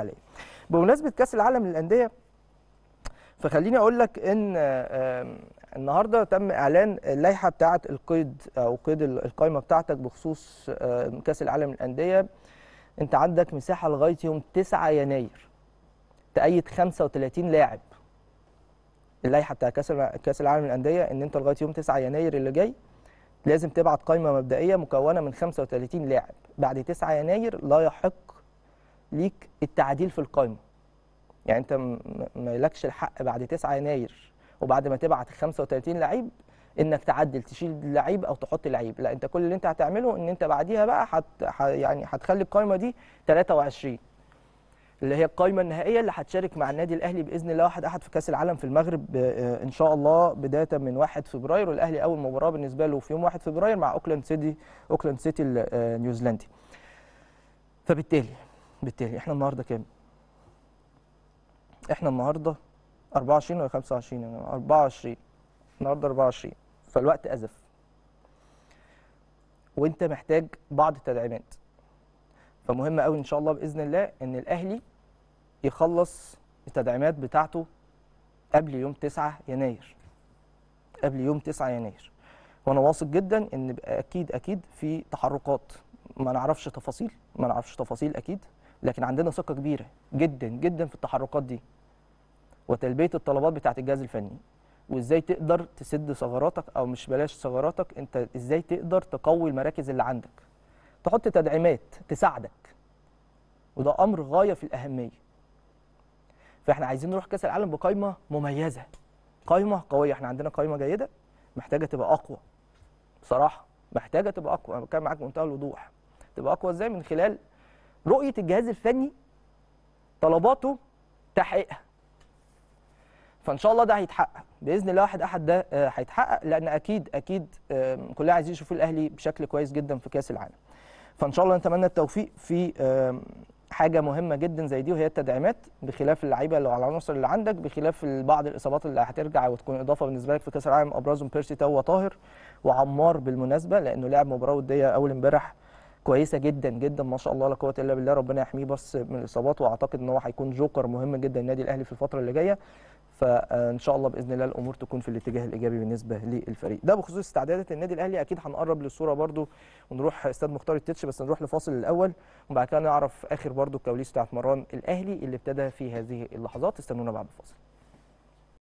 عليه بمناسبه كاس العالم للانديه فخليني اقول لك ان آه، النهارده تم اعلان اللائحه بتاعه القيد او قيد القائمه بتاعتك بخصوص كاس العالم للانديه انت عندك مساحه لغايه يوم 9 يناير تأيد 35 لاعب اللائحه بتاعه كاس كاس العالم للانديه ان انت لغايه يوم 9 يناير اللي جاي لازم تبعت قائمه مبدئيه مكونه من 35 لاعب بعد 9 يناير لا يحق ليك التعديل في القائمه يعني انت ما لكش الحق بعد 9 يناير وبعد ما تبعت 35 لعيب انك تعدل تشيل لعيب او تحط لعيب لا انت كل اللي انت هتعمله ان انت بعديها بقى حت يعني هتخلي القائمه دي 23 اللي هي القائمه النهائيه اللي هتشارك مع النادي الاهلي باذن الله واحد احد في كاس العالم في المغرب آه، آه، ان شاء الله بدايه من 1 فبراير والاهلي اول مباراه بالنسبه له في يوم 1 فبراير مع اوكلاند سيتي اوكلاند سيتي النيوزيلندي آه، فبالتالي بالتالي احنا النهارده كام؟ احنا النهارده 24 ولا 25 يعني 24 النهارده 24 فالوقت ازف وانت محتاج بعض التدعيمات فمهم قوي ان شاء الله باذن الله ان الاهلي يخلص التدعيمات بتاعته قبل يوم 9 يناير قبل يوم 9 يناير وانا واثق جدا ان اكيد اكيد في تحركات ما نعرفش تفاصيل ما نعرفش تفاصيل اكيد لكن عندنا ثقه كبيره جدا جدا في التحركات دي وتلبيه الطلبات بتاعه الجهاز الفني وازاي تقدر تسد ثغراتك او مش بلاش ثغراتك انت ازاي تقدر تقوي المراكز اللي عندك تحط تدعيمات تساعدك وده امر غايه في الاهميه فاحنا عايزين نروح كاس العالم بقايمه مميزه قايمه قويه احنا عندنا قايمه جيده محتاجه تبقى اقوى بصراحه محتاجه تبقى اقوى انا بتكلم معاك بمنتهى الوضوح تبقى اقوى ازاي من خلال رؤية الجهاز الفني طلباته تحقيقها فان شاء الله ده هيتحقق باذن الله واحد احد ده آه، هيتحقق لان اكيد اكيد كلنا عايزين يشوفوا الاهلي بشكل كويس جدا في كاس العالم فان شاء الله نتمنى التوفيق في حاجه مهمه جدا زي دي وهي التدعيمات بخلاف اللعيبه اللي على العناصر اللي عندك بخلاف بعض الاصابات اللي هترجع وتكون اضافه بالنسبه لك في كاس العالم ابرزهم بيرسي تو وطاهر وعمار بالمناسبه لانه لعب مباراه وديه اول امبارح كويسه جدا جدا ما شاء الله لا قوه الا بالله ربنا يحميه بس من الاصابات واعتقد ان هو هيكون جوكر مهم جدا للنادي الاهلي في الفتره اللي جايه فان آه، شاء الله باذن الله الامور تكون في الاتجاه الايجابي بالنسبه للفريق ده بخصوص استعدادات النادي الاهلي اكيد هنقرب للصوره برده ونروح استاد مختار التتش بس نروح لفاصل الاول وبعد كده نعرف اخر برده الكواليس بتاعت مران الاهلي اللي ابتدى في هذه اللحظات استنونا بعد الفاصل